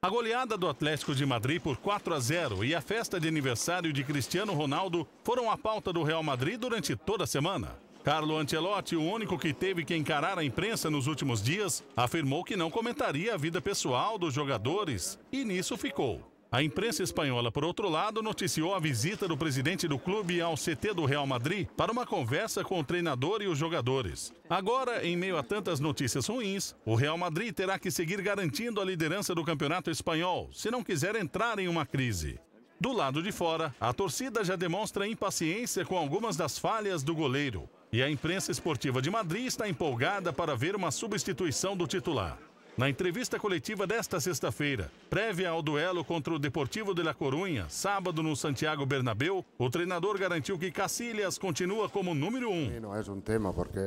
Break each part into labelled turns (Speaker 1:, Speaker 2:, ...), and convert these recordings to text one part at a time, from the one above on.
Speaker 1: A goleada do Atlético de Madrid por 4 a 0 e a festa de aniversário de Cristiano Ronaldo foram a pauta do Real Madrid durante toda a semana. Carlo Ancelotti, o único que teve que encarar a imprensa nos últimos dias, afirmou que não comentaria a vida pessoal dos jogadores e nisso ficou. A imprensa espanhola, por outro lado, noticiou a visita do presidente do clube ao CT do Real Madrid para uma conversa com o treinador e os jogadores. Agora, em meio a tantas notícias ruins, o Real Madrid terá que seguir garantindo a liderança do campeonato espanhol, se não quiser entrar em uma crise. Do lado de fora, a torcida já demonstra impaciência com algumas das falhas do goleiro. E a imprensa esportiva de Madrid está empolgada para ver uma substituição do titular. Na entrevista coletiva desta sexta-feira, prévia ao duelo contra o Deportivo de La Corunha, sábado no Santiago Bernabéu, o treinador garantiu que Cacilhas continua como número um. Não é um tema porque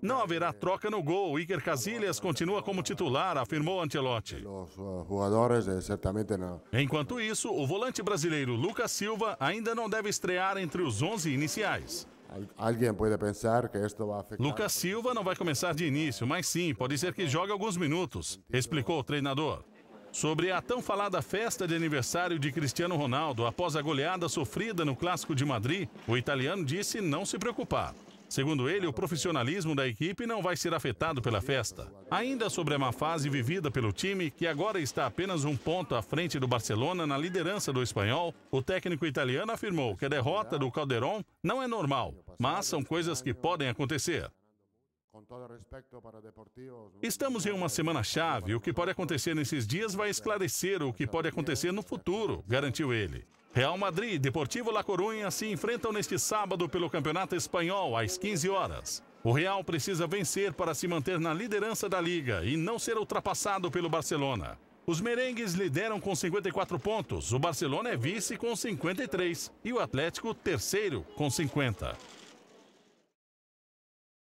Speaker 1: não haverá troca no gol. Iker Casillas continua como titular, afirmou Antelote.
Speaker 2: Eh,
Speaker 1: eh, Enquanto isso, o volante brasileiro Lucas Silva ainda não deve estrear entre os 11 iniciais. Alguém pode pensar que isso vai afetar. Lucas Silva não vai começar de início, mas sim, pode ser que jogue alguns minutos, explicou o treinador. Sobre a tão falada festa de aniversário de Cristiano Ronaldo após a goleada sofrida no Clássico de Madrid, o italiano disse não se preocupar. Segundo ele, o profissionalismo da equipe não vai ser afetado pela festa. Ainda sobre a má fase vivida pelo time, que agora está apenas um ponto à frente do Barcelona na liderança do espanhol, o técnico italiano afirmou que a derrota do Calderon não é normal, mas são coisas que podem acontecer. Estamos em uma semana chave. O que pode acontecer nesses dias vai esclarecer o que pode acontecer no futuro, garantiu ele. Real Madrid e Deportivo La Coruña se enfrentam neste sábado pelo Campeonato Espanhol às 15 horas. O Real precisa vencer para se manter na liderança da liga e não ser ultrapassado pelo Barcelona. Os merengues lideram com 54 pontos, o Barcelona é vice com 53 e o Atlético terceiro com 50.